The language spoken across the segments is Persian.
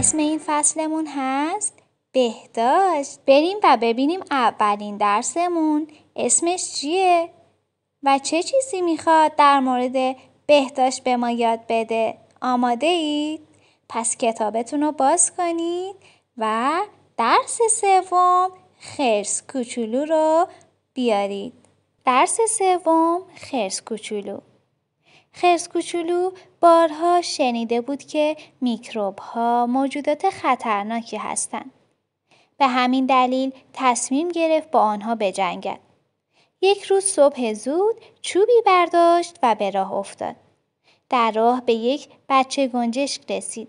اسم این فصلمون هست بهداشت بریم و ببینیم اولین درسمون اسمش چیه و چه چیزی میخواد در مورد بهداشت به ما یاد بده آماده اید؟ پس کتابتون رو باز کنید و درس سوم خرس کوچولو رو بیارید درس سوم خرس کوچولو خرس کوچولو بارها شنیده بود که میکروب ها موجودات خطرناکی هستند. به همین دلیل تصمیم گرفت با آنها بجنگد. یک روز صبح زود چوبی برداشت و به راه افتاد. در راه به یک بچه گنجشک رسید.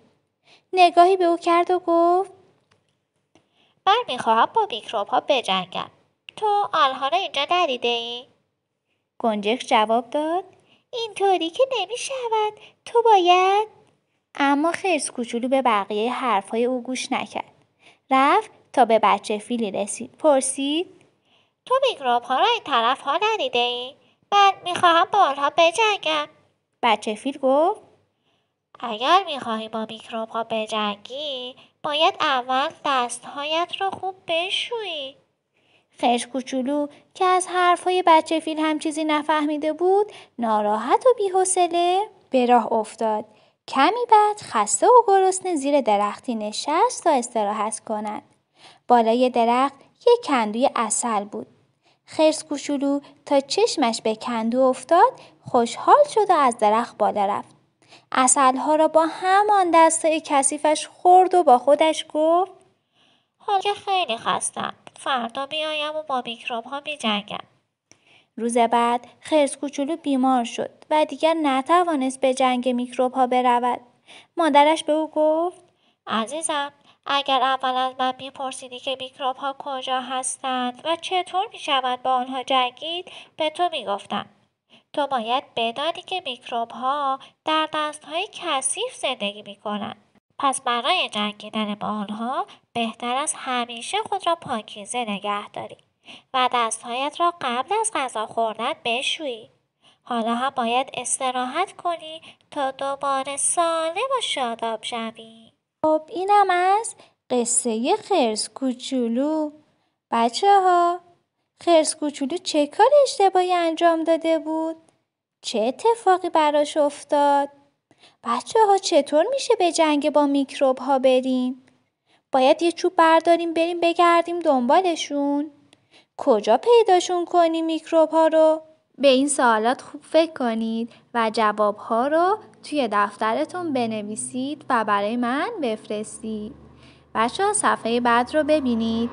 نگاهی به او کرد و گفت من میخواهم با میکروب ها بجنگم. تو آنها را اینجا ندیده ای؟ گنجشک جواب داد اینطوری که نمیشود تو باید اما خرس کوچولو به بقیه حرفهای او گوش نکرد رفت تا به بچه فیلی رسید پرسید تو میکروب ها را این طرف ها ندیده ای؟ من میخواهم با آنها بجنگم بچه فیل گفت اگر میخواهی با میکروب ها بجنگی باید اول دستهایت را خوب بشویی خرس کوچولو که از حرفهای بچه فیل هم چیزی نفهمیده بود ناراحت و بیحوصله به راه افتاد کمی بعد خسته و گرسنه زیر درختی نشست تا استراحت کند بالای درخت یک کندوی اصل بود خرس کوچولو تا چشمش به کندو افتاد خوشحال شد و از درخت بالا رفت اصلها را با همان دستای کثیفش خورد و با خودش گفت خیلی خستم فردا بیایم و با میکروب ها جنگم روز بعد خرس کوچولو بیمار شد و دیگر نتوانست به جنگ میکروب ها برود مادرش به او گفت عزیزم اگر اول از من میپرسیدی که میکروب ها کجا هستند و چطور می شود با آنها جنگید به تو میگفتم تو باید بدانی که میکروب ها در دست های کثیف زندگی کنند پس برای جنگیدن با آنها بهتر است همیشه خود را پاکیزه نگه داری و دستهایت را قبل از غذا خوردن بشویی حالا هم باید استراحت کنی تا دوباره سالم و شاداب شوی خب اینم از قصه خرس کوچولو بچه ها خرس کوچولو چه کار اشتباهی انجام داده بود؟ چه اتفاقی براش افتاد؟ ها چطور میشه به جنگ با میکروب ها بریم؟ باید یه چوب برداریم بریم بگردیم دنبالشون؟ کجا پیداشون کنیم ها رو؟ به این سوالات خوب فکر کنید و جواب ها رو توی دفترتون بنویسید و برای من بفرستید. بچه ها صفحه بعد رو ببینید.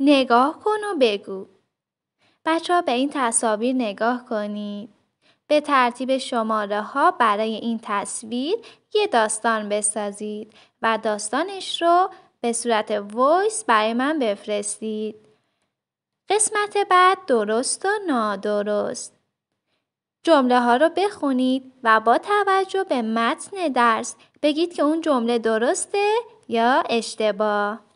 نگاه کن و بگو. بچه ها به این تصاویر نگاه کنید. به ترتیب شماره ها برای این تصویر یه داستان بسازید و داستانش رو به صورت ویس برای من بفرستید. قسمت بعد درست و نادرست. جمله ها رو بخونید و با توجه به متن درس بگید که اون جمله درسته یا اشتباه.